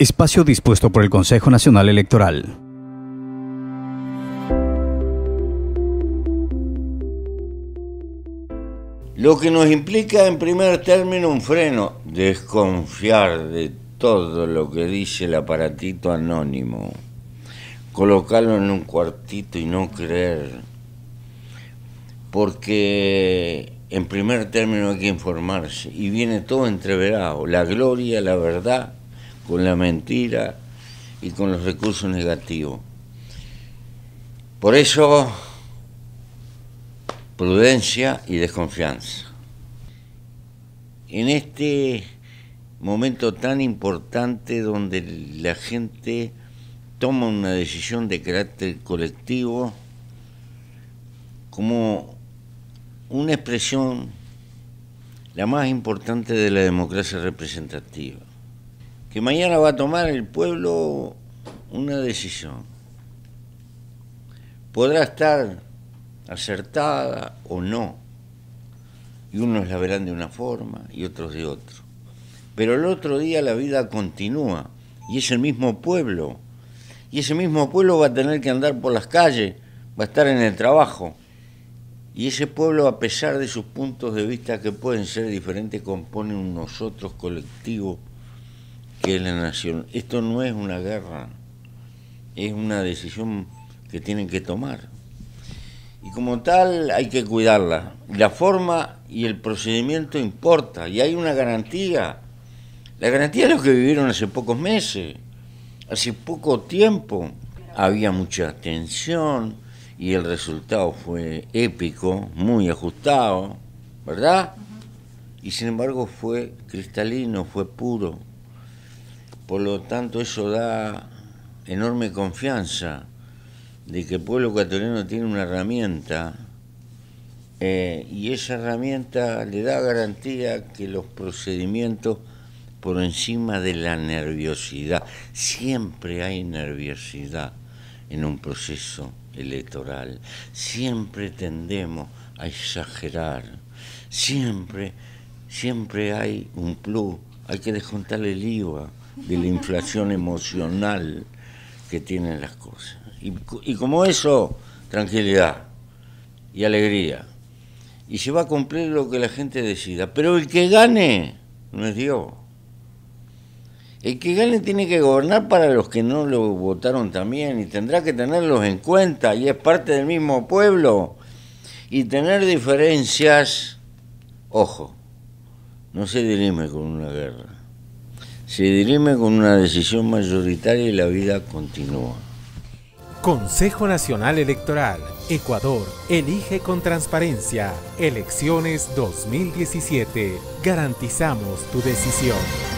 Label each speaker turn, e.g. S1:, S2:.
S1: Espacio dispuesto por el Consejo Nacional Electoral. Lo que nos implica en primer término un freno, desconfiar de todo lo que dice el aparatito anónimo, colocarlo en un cuartito y no creer, porque en primer término hay que informarse y viene todo entreverado, la gloria, la verdad con la mentira y con los recursos negativos. Por eso, prudencia y desconfianza. En este momento tan importante donde la gente toma una decisión de carácter colectivo como una expresión la más importante de la democracia representativa que mañana va a tomar el pueblo una decisión. Podrá estar acertada o no, y unos la verán de una forma y otros de otro. Pero el otro día la vida continúa y es el mismo pueblo, y ese mismo pueblo va a tener que andar por las calles, va a estar en el trabajo. Y ese pueblo, a pesar de sus puntos de vista que pueden ser diferentes, compone un nosotros colectivo que es la nación. Esto no es una guerra, es una decisión que tienen que tomar. Y como tal hay que cuidarla. La forma y el procedimiento importa. Y hay una garantía. La garantía de lo que vivieron hace pocos meses. Hace poco tiempo había mucha tensión y el resultado fue épico, muy ajustado, ¿verdad? Y sin embargo fue cristalino, fue puro. Por lo tanto, eso da enorme confianza de que el pueblo ecuatoriano tiene una herramienta eh, y esa herramienta le da garantía que los procedimientos por encima de la nerviosidad, siempre hay nerviosidad en un proceso electoral, siempre tendemos a exagerar, siempre, siempre hay un plus, hay que descontar el IVA, de la inflación emocional que tienen las cosas. Y, como eso, tranquilidad y alegría. Y se va a cumplir lo que la gente decida. Pero el que gane no es Dios. El que gane tiene que gobernar para los que no lo votaron también y tendrá que tenerlos en cuenta y es parte del mismo pueblo. Y tener diferencias, ojo, no se dirime con una guerra se dirime con una decisión mayoritaria y la vida continúa. Consejo Nacional Electoral, Ecuador, elige con transparencia. Elecciones 2017. Garantizamos tu decisión.